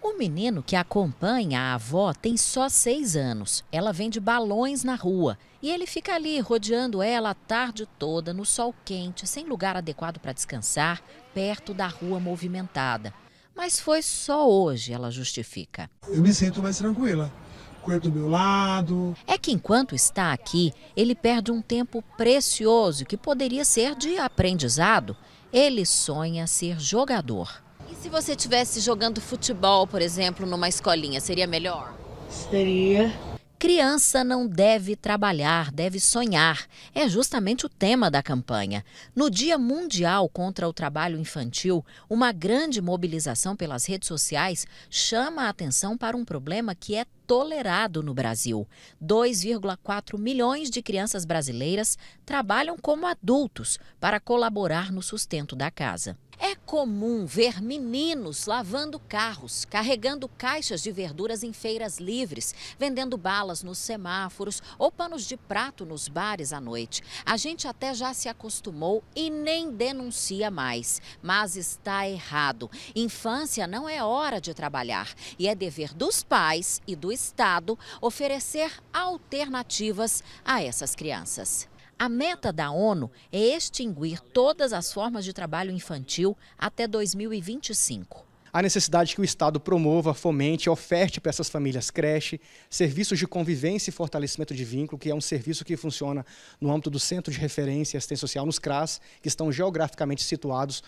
O menino que acompanha a avó tem só seis anos. Ela vende balões na rua e ele fica ali rodeando ela a tarde toda, no sol quente, sem lugar adequado para descansar, perto da rua movimentada. Mas foi só hoje, ela justifica. Eu me sinto mais tranquila. Coelho do meu lado. É que enquanto está aqui, ele perde um tempo precioso que poderia ser de aprendizado. Ele sonha ser jogador. E se você estivesse jogando futebol, por exemplo, numa escolinha, seria melhor? Seria. Criança não deve trabalhar, deve sonhar. É justamente o tema da campanha. No Dia Mundial contra o Trabalho Infantil, uma grande mobilização pelas redes sociais chama a atenção para um problema que é tolerado no Brasil. 2,4 milhões de crianças brasileiras trabalham como adultos para colaborar no sustento da casa comum ver meninos lavando carros, carregando caixas de verduras em feiras livres, vendendo balas nos semáforos ou panos de prato nos bares à noite. A gente até já se acostumou e nem denuncia mais, mas está errado. Infância não é hora de trabalhar e é dever dos pais e do Estado oferecer alternativas a essas crianças. A meta da ONU é extinguir todas as formas de trabalho infantil até 2025. A necessidade que o Estado promova, fomente, oferte para essas famílias creche, serviços de convivência e fortalecimento de vínculo, que é um serviço que funciona no âmbito do Centro de Referência e Assistência Social, nos CRAS, que estão geograficamente situados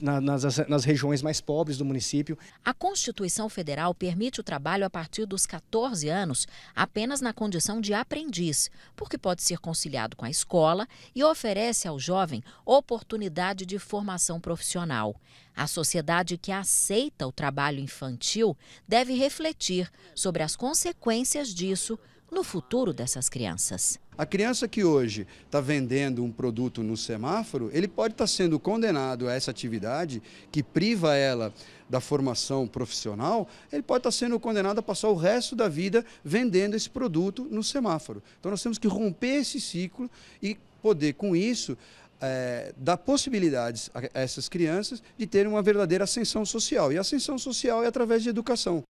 na, nas, nas regiões mais pobres do município. A Constituição Federal permite o trabalho a partir dos 14 anos apenas na condição de aprendiz, porque pode ser conciliado com a escola e oferece ao jovem oportunidade de formação profissional. A sociedade que aceita o trabalho infantil deve refletir sobre as consequências disso no futuro dessas crianças. A criança que hoje está vendendo um produto no semáforo, ele pode estar tá sendo condenado a essa atividade que priva ela da formação profissional, ele pode estar tá sendo condenado a passar o resto da vida vendendo esse produto no semáforo. Então nós temos que romper esse ciclo e poder, com isso, é, dar possibilidades a essas crianças de terem uma verdadeira ascensão social. E ascensão social é através de educação.